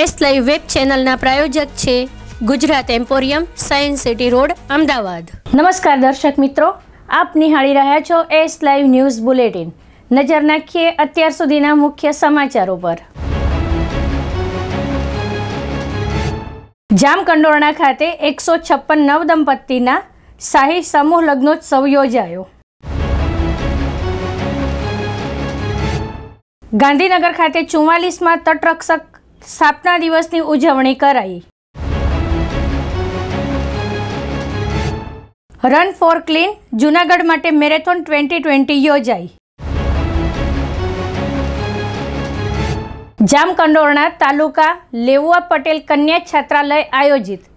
S live web ચેનલના પ્રાયોજક છે Gujarat Emporium Science City Road Ahmedabad નમસ્કાર દર્શક મિત્રો આપ નિહાળી રહ્યા છો એસ લાઈવ ન્યૂઝ બુલેટિન નજર નાખીએ અત્યાર સુધીના મુખ્ય સમાચારો પર જામકંડોરણા ખાતે એકસો છપ્પન નવદંપતિના શાહી સમૂહ લગ્નોત્સવ યોજાયો ગાંધીનગર ખાતે ચુમ્માલીસમાં તટરક્ષક સ્થાપના દિવસની ઉજવણી કરાઈ રન ફોર ક્લીન જૂનાગઢ માટે મેરેથોન ટ્વેન્ટી ટ્વેન્ટી યોજાઈ જામકંડોરણા તાલુકા લેવુઆ પટેલ કન્યા છાત્રાલય આયોજિત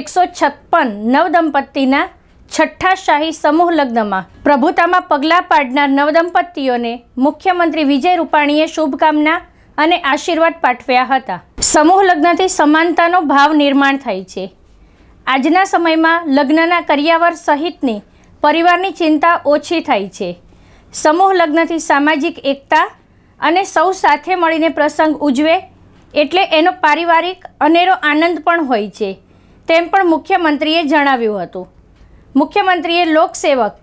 એકસો છપ્પન નવદંપતિના છઠ્ઠા શાહી સમૂહ લગ્નમાં પ્રભુતામાં પગલાં પાડનાર નવદંપતિઓને મુખ્યમંત્રી વિજય રૂપાણીએ શુભકામના અને આશીર્વાદ પાઠવ્યા હતા સમૂહ લગ્નથી સમાનતાનો ભાવ નિર્માણ થાય છે આજના સમયમાં લગ્નના કર્યાવર સહિતની પરિવારની ચિંતા ઓછી થાય છે સમૂહ લગ્નથી સામાજિક એકતા અને સૌ સાથે મળીને પ્રસંગ ઉજવે એટલે એનો પારિવારિક અનેરો આનંદ પણ હોય છે તેમ પણ મુખ્યમંત્રીએ જણાવ્યું હતું મુખ્યમંત્રીએ લોકસેવક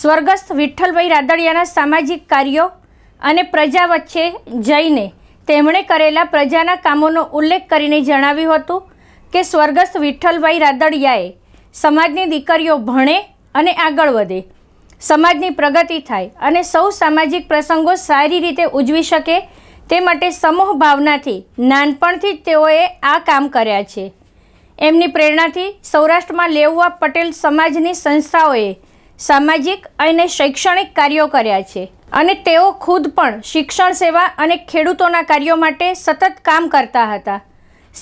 સ્વર્ગસ્થ વિઠ્ઠલભાઈ રાદડિયાના સામાજિક કાર્યો અને પ્રજા વચ્ચે જઈને તેમણે કરેલા પ્રજાના કામોનો ઉલ્લેખ કરીને જણાવ્યું હતું કે સ્વર્ગસ્થ વિઠ્ઠલભાઈ રાદડિયાએ સમાજની દીકરીઓ ભણે અને આગળ વધે સમાજની પ્રગતિ થાય અને સૌ સામાજિક પ્રસંગો સારી રીતે ઉજવી શકે તે માટે સમૂહ ભાવનાથી નાનપણથી જ તેઓએ આ કામ કર્યા છે એમની પ્રેરણાથી સૌરાષ્ટ્રમાં લેવવા પટેલ સમાજની સંસ્થાઓએ સામાજિક અને શૈક્ષણિક કાર્યો કર્યા છે અને તેઓ ખુદ પણ શિક્ષણ સેવા અને ખેડૂતોના કાર્યો માટે સતત કામ કરતા હતા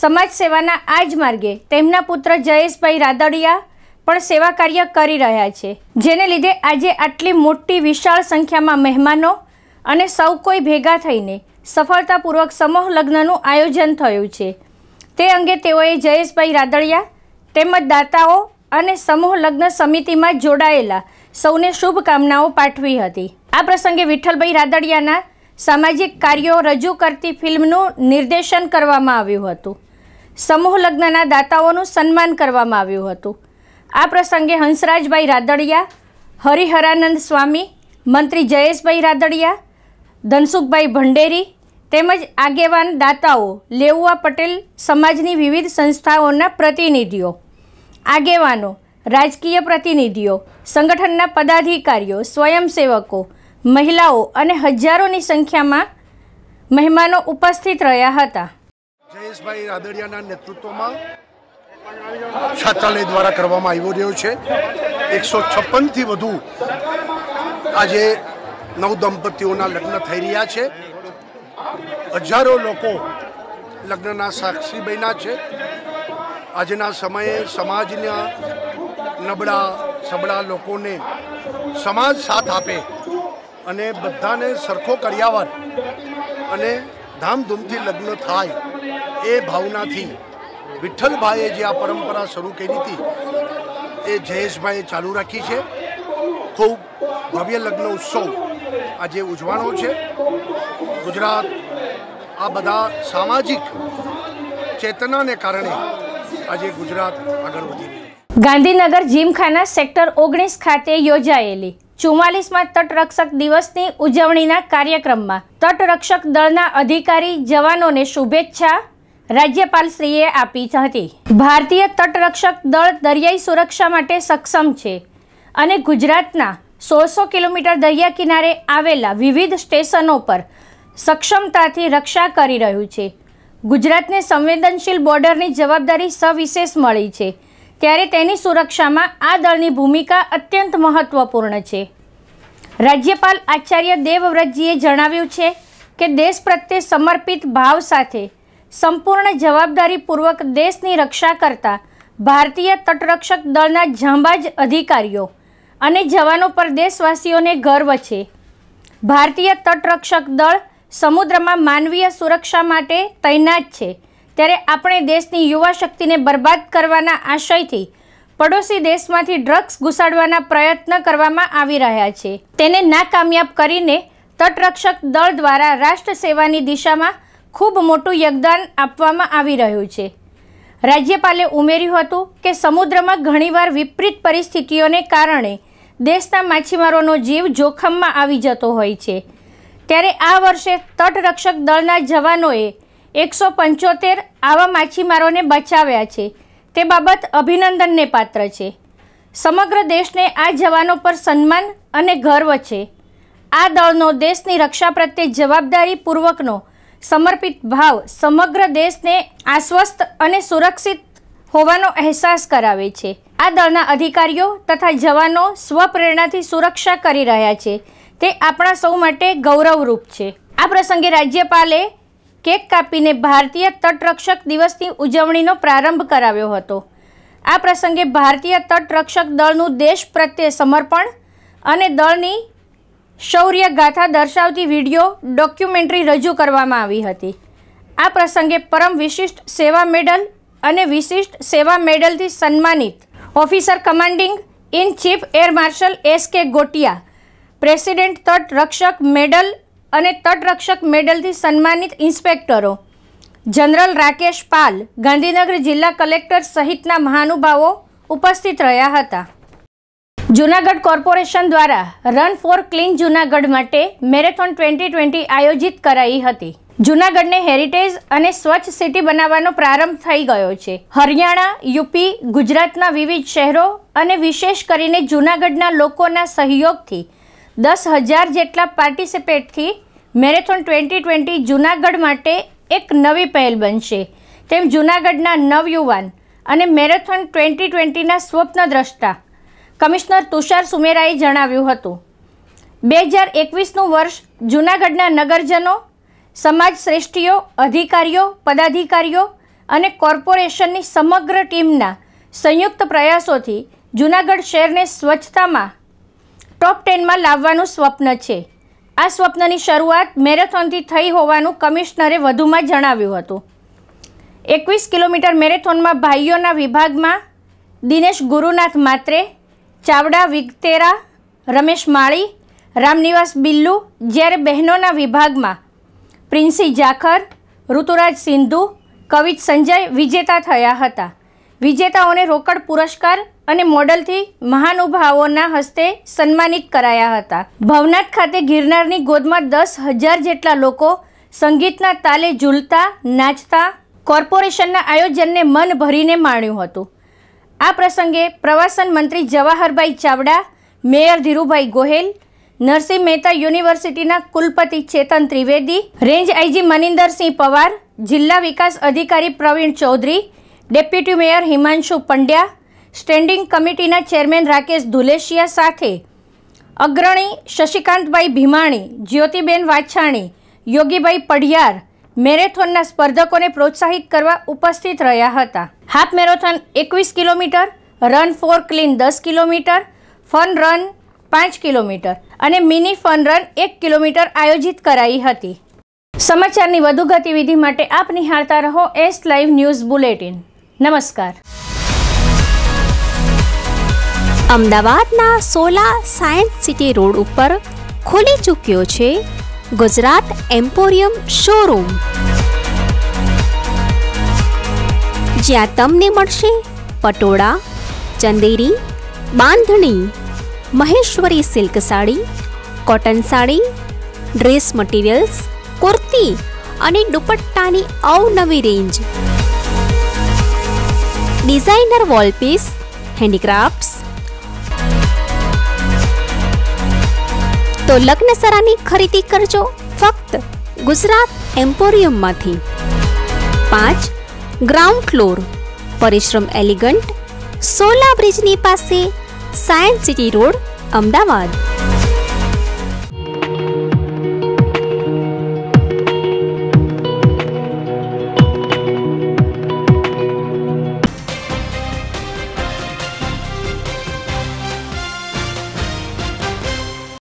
સમાજ સેવાના આ જ માર્ગે તેમના પુત્ર જયેશભાઈ રાદડિયા પણ સેવા કાર્ય કરી રહ્યા છે જેને લીધે આજે આટલી મોટી વિશાળ સંખ્યામાં મહેમાનો અને સૌ કોઈ ભેગા થઈને સફળતાપૂર્વક સમૂહ લગ્નનું આયોજન થયું છે તે અંગે તેઓએ જયેશભાઈ રાદડિયા તેમજ દાતાઓ અને સમૂહ લગ્ન સમિતિમાં જોડાયેલા સૌને શુભકામનાઓ પાઠવી હતી આ પ્રસંગે વિઠ્ઠલભાઈ રાદડિયાના સામાજિક કાર્યો રજૂ કરતી ફિલ્મનું નિર્દેશન કરવામાં આવ્યું હતું સમૂહ લગ્નના દાતાઓનું સન્માન કરવામાં આવ્યું હતું આ પ્રસંગે હંસરાજભાઈ રાદડિયા હરિહરાનંદ સ્વામી મંત્રી જયેશભાઈ રાદડિયા ધનસુખભાઈ ભંડેરી તેમજ આગેવાન દાતાઓ લેઉઆ પટેલ સમાજની વિવિધ સંસ્થાઓના પ્રતિનિધિઓ આગેવાનો રાજકીય પ્રતિનિધિઓ સંગઠનના પદાધિકારીઓ સ્વયંસેવકો મહિલાઓ અને હજારોની સંખ્યામાં મહેમાનો ઉપસ્થિત રહ્યા હતા જયેશભાઈ રાદડિયાના નેતૃત્વમાં છાત્રાલય દ્વારા કરવામાં આવી રહ્યો છે એકસો છપ્પનથી વધુ આજે નવ દંપતીઓના લગ્ન થઈ રહ્યા છે હજારો લોકો લગ્નના સાક્ષી બન્યા છે આજના સમયે સમાજના નબળા સબળા લોકોને સમાજ સાથ આપે અને બધાને સરખો કર્યાવર અને ધામધૂમથી લગ્ન થાય એ ભાવનાથી વિઠ્ઠલભાઈએ જે આ પરંપરા શરૂ કરી હતી એ જયેશભાઈએ ચાલુ રાખી છે ખૂબ ભવ્ય લગ્ન ઉત્સવ આજે ઉજવાનો છે ગુજરાત આ બધા સામાજિક ચેતનાને કારણે આજે ગુજરાત આગળ વધી ગાંધીનગર જીમખાના સેક્ટર ઓગણીસ ખાતે યોજાયેલી ચુમ્માલીસમાં તટરક્ષક દિવસની ઉજવણીના કાર્યક્રમમાં તટરક્ષક દળના અધિકારી જવાનોને શુભેચ્છા રાજ્યપાલશ્રીએ આપી હતી ભારતીય તટરક્ષક દળ દરિયાઈ સુરક્ષા માટે સક્ષમ છે અને ગુજરાતના સોળસો કિલોમીટર દરિયા કિનારે આવેલા વિવિધ સ્ટેશનો પર સક્ષમતાથી રક્ષા કરી રહ્યું છે ગુજરાતને સંવેદનશીલ બોર્ડરની જવાબદારી સવિશેષ મળી છે ત્યારે તેની સુરક્ષામાં આ દળની ભૂમિકા અત્યંત મહત્વપૂર્ણ છે રાજ્યપાલ આચાર્ય દેવવ્રતજીએ જણાવ્યું છે કે દેશ પ્રત્યે સમર્પિત ભાવ સાથે સંપૂર્ણ જવાબદારીપૂર્વક દેશની રક્ષા કરતા ભારતીય તટરક્ષક દળના જાંબાજ અધિકારીઓ અને જવાનો પર દેશવાસીઓને ગર્વ છે ભારતીય તટરક્ષક દળ સમુદ્રમાં માનવીય સુરક્ષા માટે તૈનાત છે ત્યારે આપણે દેશની યુવા શક્તિને બરબાદ કરવાના આશયથી પડોશી દેશમાંથી ડ્રગ્સ ઘુસાડવાના પ્રયત્ન કરવામાં આવી રહ્યા છે તેને નાકામયાબ કરીને તટરક્ષક દળ દ્વારા રાષ્ટ્ર સેવાની દિશામાં ખૂબ મોટું યોગદાન આપવામાં આવી રહ્યું છે રાજ્યપાલે ઉમેર્યું હતું કે સમુદ્રમાં ઘણીવાર વિપરીત પરિસ્થિતિઓને કારણે દેશના માછીમારોનો જીવ જોખમમાં આવી જતો હોય છે ત્યારે આ વર્ષે તટરક્ષક દળના જવાનોએ એકસો પંચોતેર આવા માછીમારોને બચાવ્યા છે તે બાબત અભિનંદનને પાત્ર છે સમગ્ર દેશને આ જવાનો પર સન્માન અને ગર્વ છે આ દળનો દેશની રક્ષા પ્રત્યે જવાબદારીપૂર્વકનો સમર્પિત ભાવ સમગ્ર દેશને આશ્વસ્ત અને સુરક્ષિત હોવાનો અહેસાસ કરાવે છે આ દળના અધિકારીઓ તથા જવાનો સ્વપ્રેરણાથી સુરક્ષા કરી રહ્યા છે તે આપણા સૌ માટે ગૌરવરૂપ છે આ પ્રસંગે રાજ્યપાલે કેક કાપીને ભારતીય તટરક્ષક દિવસની ઉજવણીનો પ્રારંભ કરાવ્યો હતો આ પ્રસંગે ભારતીય તટરક્ષક દળનું દેશ પ્રત્યે સમર્પણ અને દળની શૌર્ય ગાથા દર્શાવતી વિડીયો ડોક્યુમેન્ટરી રજૂ કરવામાં આવી હતી આ પ્રસંગે પરમ વિશિષ્ટ સેવા મેડલ અને વિશિષ્ટ સેવા મેડલથી સન્માનિત officer commanding in chief air marshal S K Gotia president તટરક્ષક મેડલ અને તટરક્ષક મેડલથી સન્માનિત ઇન્સ્પેક્ટરો જનરલ રાકેશ પાલ ગાંધીનગર જિલ્લા કલેક્ટર સહિતના મહાનુભાવો ઉપસ્થિત રહ્યા હતા જૂનાગઢ કોર્પોરેશન દ્વારા રન ફોર ક્લીન જૂનાગઢ માટે મેરેથોન ટ્વેન્ટી ટ્વેન્ટી આયોજિત કરાઈ હતી જૂનાગઢને હેરિટેજ અને સ્વચ્છ સિટી બનાવવાનો પ્રારંભ થઈ ગયો છે હરિયાણા યુપી ગુજરાતના વિવિધ શહેરો અને વિશેષ કરીને જૂનાગઢના લોકોના સહયોગથી દસ હજાર જેટલા પાર્ટિસિપેટથી મેરેથોન ટ્વેન્ટી ટ્વેન્ટી જૂનાગઢ માટે એક નવી પહેલ બનશે તેમ જૂનાગઢના નવયુવાન અને મેરેથોન ટ્વેન્ટી ટ્વેન્ટીના સ્વપ્નદ્રષ્ટા કમિશનર તુષાર સુમેરાએ જણાવ્યું હતું બે હજાર એકવીસનું વર્ષ જૂનાગઢના નગરજનો સમાજ શ્રેષ્ઠીઓ અધિકારીઓ પદાધિકારીઓ અને કોર્પોરેશનની સમગ્ર ટીમના સંયુક્ત પ્રયાસોથી જૂનાગઢ શહેરને સ્વચ્છતામાં ટોપ ટેનમાં લાવવાનું સ્વપ્ન છે આ સ્વપ્નની શરૂઆત મેરેથોનથી થઈ હોવાનું કમિશનરે વધુમાં જણાવ્યું હતું એકવીસ કિલોમીટર મેરેથોનમાં ભાઈઓના વિભાગમાં દિનેશ ગુરુનાથ માત્રે ચાવડા વિગતેરા રમેશ માળી રામનિવાસ બિલ્લુ જ્યારે બહેનોના વિભાગમાં પ્રિન્સી જાખર ઋતુરાજ સિંધુ કવિત સંજય વિજેતા થયા હતા વિજેતાઓને રોકડ પુરસ્કાર અને મોડલથી મહાનુભાવોના હસ્તે સન્માનિત કરાયા હતા ભવનાથ ખાતે ગિરનારની ગોદમાં દસ હજાર જેટલા લોકો સંગીતના તાલે ઝૂલતા નાચતા કોર્પોરેશનના આયોજનને મન ભરીને માણ્યું હતું આ પ્રસંગે પ્રવાસન મંત્રી જવાહરભાઈ ચાવડા મેયર ધીરુભાઈ ગોહેલ નરસિંહ મહેતા યુનિવર્સિટીના કુલપતિ ચેતન ત્રિવેદી રેન્જ આઈજી મનિંદરસિંહ પવાર જિલ્લા વિકાસ અધિકારી Pravin Chaudhary deputy mayor Himanshu Pandya standing કમિટીના ચેરમેન રાકેશ ધુલેશિયા સાથે અગ્રણી શશિકાંતભાઈ ભીમાણી જ્યોતિબેન વાછાણી યોગીભાઈ પઢિયાર મેરેથોનના સ્પર્ધકોને પ્રોત્સાહિત કરવા ઉપસ્થિત રહ્યા હતા હાફ મેરેથોન એકવીસ કિલોમીટર રન ફોર ક્લીન દસ કિલોમીટર ફન રન પાંચ કિલોમીટર અને મિની ફન રન એક કિલોમીટર આયોજિત કરાઈ હતી સમાચારની વધુ ગતિવિધિ માટે આપ નિહાળતા રહો એસ લાઈવ ન્યૂઝ બુલેટિન નમસ્કાર અમદાવાદના સોલા સાયન્સ સિટી રોડ ઉપર ખોલી ચૂક્યો છે ગુજરાત એમ્પોરિયમ શોરૂમ જ્યાં તમને મળશે patola Chanderi bandhani Maheshwari silk sari cotton sari dress materials kurti અને દુપટ્ટાની અવનવી રેન્જ ડિઝાઇનર વોલપીસ હેન્ડીક્રાફ્ટ્સ તો લગ્ન સરાની ખરીદી કરજો ફક્ત ગુજરાત એમ્પોરિયમમાંથી પાંચ ground floor Parishram Elegant Sola બ્રિજની પાસે સાયન્સ સિટી રોડ અમદાવાદ